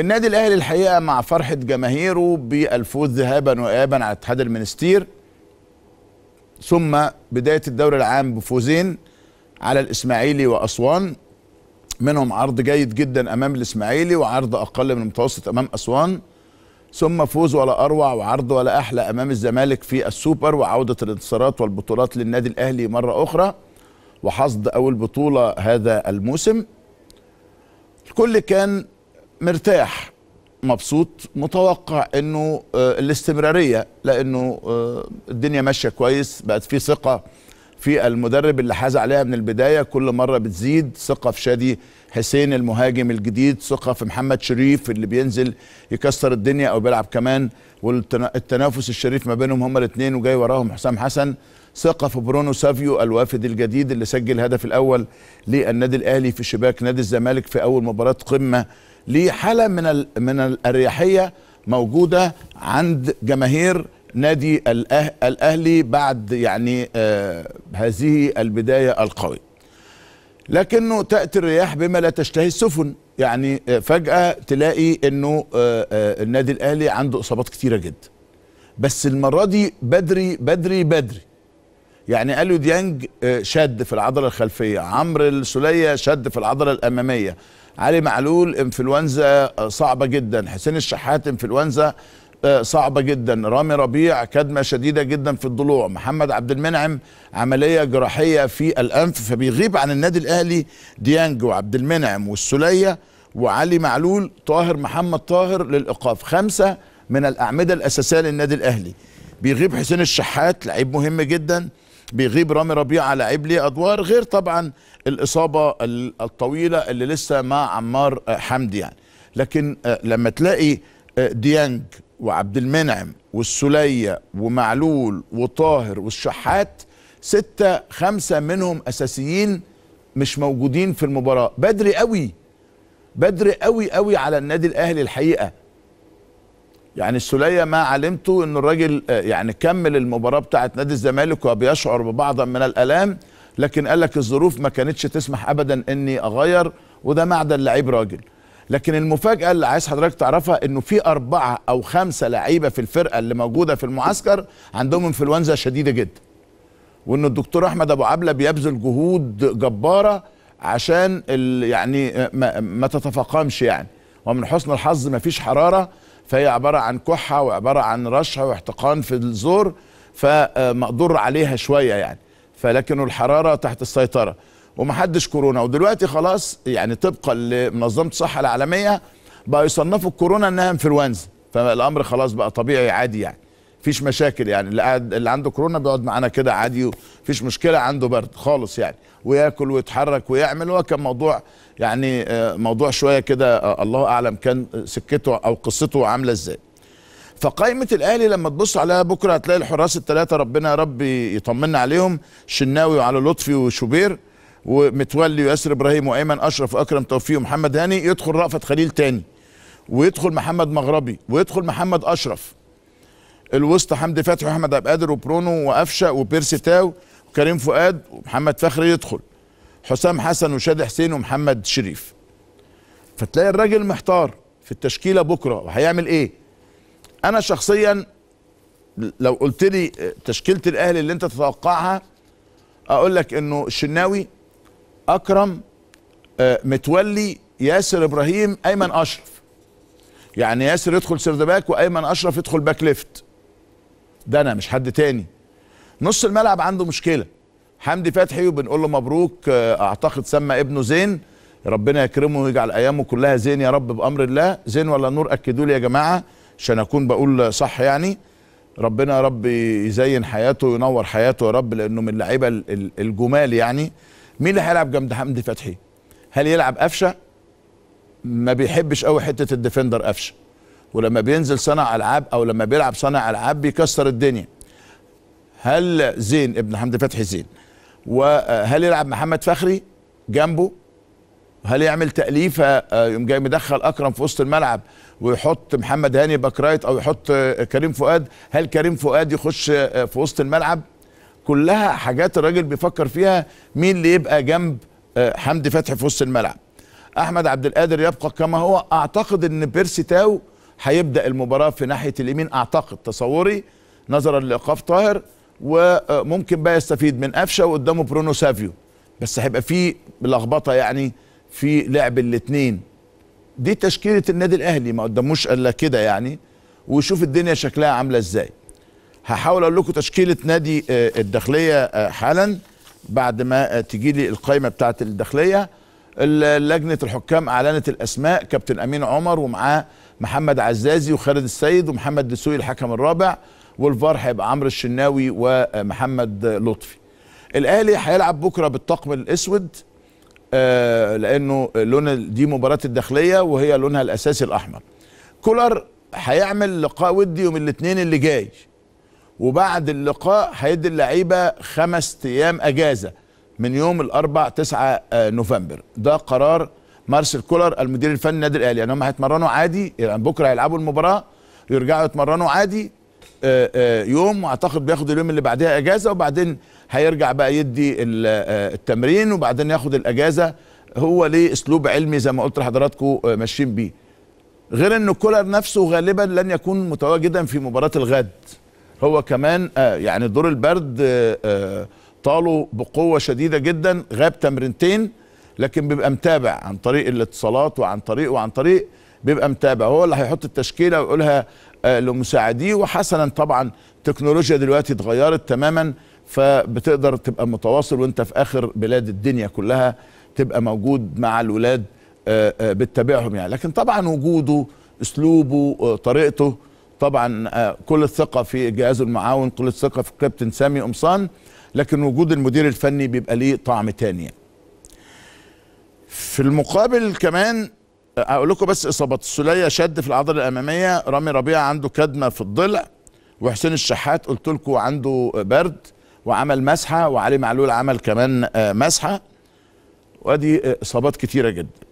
النادي الاهلي الحقيقه مع فرحه جماهيره بالفوز ذهابا وايابا على اتحاد المنستير ثم بدايه الدوري العام بفوزين على الاسماعيلي واسوان منهم عرض جيد جدا امام الاسماعيلي وعرض اقل من المتوسط امام اسوان ثم فوز ولا اروع وعرض ولا احلى امام الزمالك في السوبر وعوده الانتصارات والبطولات للنادي الاهلي مره اخرى وحصد اول بطوله هذا الموسم الكل كان مرتاح مبسوط متوقع انه آه، الاستمراريه لانه آه، الدنيا ماشيه كويس بقت في ثقه في المدرب اللي حاز عليها من البدايه كل مره بتزيد ثقه في شادي حسين المهاجم الجديد ثقه في محمد شريف اللي بينزل يكسر الدنيا او بيلعب كمان والتنافس الشريف ما بينهم هما الاثنين وجاي وراهم حسام حسن ثقه في برونو سافيو الوافد الجديد اللي سجل الهدف الاول للنادي الاهلي في شباك نادي الزمالك في اول مباراه قمه ليه حاله من من الاريحيه موجوده عند جماهير نادي الأه... الاهلي بعد يعني آه هذه البدايه القويه لكنه تاتي الرياح بما لا تشتهي السفن يعني آه فجاه تلاقي انه آه آه النادي الاهلي عنده اصابات كتيره جدا بس المره دي بدري بدري بدري يعني اليو ديانج آه، شد في العضله الخلفيه عمرو السوليه شد في العضله الاماميه علي معلول انفلونزا آه، صعبه جدا حسين الشحات انفلونزا آه، صعبة جدا رامي ربيع كدمة شديدة جدا في الضلوع محمد عبد المنعم عملية جراحية في الأنف فبيغيب عن النادي الأهلي ديانج وعبد المنعم والسلية وعلي معلول طاهر محمد طاهر للإيقاف خمسة من الأعمدة الأساسية للنادي الأهلي بيغيب حسين الشحات لعيب مهم جدا بيغيب رامي ربيعه على لعب لي ادوار غير طبعا الاصابه الطويله اللي لسه مع عمار آه، حمدي يعني لكن آه، لما تلاقي آه، ديانج وعبد المنعم والسلية ومعلول وطاهر والشحات ستة خمسة منهم أساسيين مش موجودين في المباراة بدري قوي بدري قوي قوي على النادي الأهلي الحقيقة يعني السلية ما علمته ان الراجل آه، يعني كمل المباراه بتاعه نادي الزمالك وبيشعر ببعض من الالام لكن قال لك الظروف ما كانتش تسمح ابدا اني اغير وده معدل لعيب راجل لكن المفاجاه اللي عايز حضرتك تعرفها انه في اربعه او خمسه لعيبه في الفرقه اللي موجوده في المعسكر عندهم انفلونزا شديده جدا وان الدكتور احمد ابو عبله بيبذل جهود جباره عشان يعني آه، ما, ما تتفاقمش يعني ومن حسن الحظ ما فيش حراره فهي عباره عن كحه وعباره عن رشح واحتقان في الزور فمقدور عليها شويه يعني فلكن الحراره تحت السيطره ومحدش كورونا ودلوقتي خلاص يعني طبقا لمنظمه الصحه العالميه بقى يصنفوا الكورونا انها انفلونزا فالامر خلاص بقى طبيعي عادي يعني فيش مشاكل يعني اللي قاعد اللي عنده كورونا بيقعد معانا كده عادي فيش مشكله عنده برد خالص يعني وياكل ويتحرك ويعمل هو كان موضوع يعني آه، موضوع شويه كده آه، الله اعلم كان سكته او قصته عامله ازاي فقائمة الأهلي لما تبص عليها بكرة هتلاقي الحراس الثلاثة ربنا يا رب يطمنا عليهم شناوي وعلى لطفي وشوبير ومتولي وياسر إبراهيم وأيمن أشرف وأكرم توفيق ومحمد هاني يدخل رأفت خليل تاني ويدخل محمد مغربي ويدخل محمد أشرف الوسط حمدي فتحي واحمد عبد القادر وبرونو وقفشه وبيرسي تاو وكريم فؤاد ومحمد فخري يدخل حسام حسن وشادي حسين ومحمد شريف فتلاقي الراجل محتار في التشكيله بكره وهيعمل ايه انا شخصيا لو قلت لي تشكيله الاهلي اللي انت تتوقعها اقول لك انه الشناوي اكرم آه، متولي ياسر ابراهيم ايمن اشرف يعني ياسر يدخل سرد باك وايمن اشرف يدخل باك ليفت ده انا مش حد تاني نص الملعب عنده مشكله حمدي فتحي وبنقول له مبروك آه، اعتقد سمى ابنه زين ربنا يكرمه ويجعل ايامه كلها زين يا رب بامر الله زين ولا نور اكدوا لي يا جماعه عشان اكون بقول صح يعني ربنا يا رب يزين حياته وينور حياته يا رب لانه من اللعيبه الجمال يعني مين اللي هيلعب جنب حمدي فتحي هل يلعب قفشه ما بيحبش قوي حته الديفندر قفشه ولما بينزل صانع العاب او لما بيلعب صانع العاب بيكسر الدنيا هل زين ابن حمدي فتحي زين وهل يلعب محمد فخري جنبه هل يعمل تأليفة آه، يوم جاي مدخل أكرم في وسط الملعب ويحط محمد هاني باك رايت أو يحط آه، كريم فؤاد هل كريم فؤاد يخش آه، في وسط الملعب كلها حاجات الراجل بيفكر فيها مين اللي يبقى جنب حمدي فتحي في وسط الملعب أحمد عبد القادر يبقى كما هو أعتقد أن بيرسي تاو هيبدا المباراه في ناحيه اليمين اعتقد تصوري نظرا لايقاف طاهر وممكن بقى يستفيد من قفشه وقدامه برونو سافيو بس هيبقى في لخبطه يعني في لعب الاثنين دي تشكيله النادي الاهلي ما قداموش الا كده يعني وشوف الدنيا شكلها عامله ازاي هحاول اقول لكم تشكيله نادي آه، الداخليه آه، حالا بعد ما آه، تجي لي القائمه بتاعه الداخليه لجنه الحكام اعلنت الاسماء كابتن امين عمر ومعاه محمد عزازي وخالد السيد ومحمد دسوقي الحكم الرابع والفار هيبقى عمرو الشناوي ومحمد لطفي الاهلي هيلعب بكره بالطقم الاسود آه لانه لون دي مباراه الداخليه وهي لونها الاساسي الاحمر كولر هيعمل لقاء ودي يوم الاثنين اللي جاي وبعد اللقاء هيدي اللعيبه خمس ايام اجازه من يوم الاربع 9 آه، نوفمبر ده قرار مارسيل كولر المدير الفني النادي الاهلي يعني هم هيتمرنوا عادي يعني بكره هيلعبوا المباراه يرجعوا يتمرنوا عادي آه، آه، يوم واعتقد بياخد اليوم اللي بعدها اجازه وبعدين هيرجع بقى يدي التمرين وبعدين ياخد الاجازه هو ليه اسلوب علمي زي ما قلت لحضراتكم ماشيين بيه غير ان كولر نفسه غالبا لن يكون متواجدا في مباراه الغد هو كمان يعني دور البرد طالوا بقوه شديده جدا غاب تمرينتين لكن بيبقى متابع عن طريق الاتصالات وعن طريق وعن طريق بيبقى متابع هو اللي هيحط التشكيله ويقولها آه، لمساعديه وحسنا طبعا التكنولوجيا دلوقتي اتغيرت تماما فبتقدر تبقى متواصل وانت في اخر بلاد الدنيا كلها تبقى موجود مع الولاد آه، آه، بتتابعهم يعني لكن طبعا وجوده اسلوبه طريقته طبعا كل الثقه في جهازه المعاون كل الثقه في كابتن سامي قمصان لكن وجود المدير الفني بيبقى ليه طعم تاني في المقابل كمان اقول لكم بس اصابات السليه شد في العضله الاماميه رامي ربيعه عنده كدمه في الضلع وحسين الشحات قلت لكم عنده برد وعمل مسحه وعلي معلول عمل كمان آه، مسحه وادي آه، اصابات كتيره جدا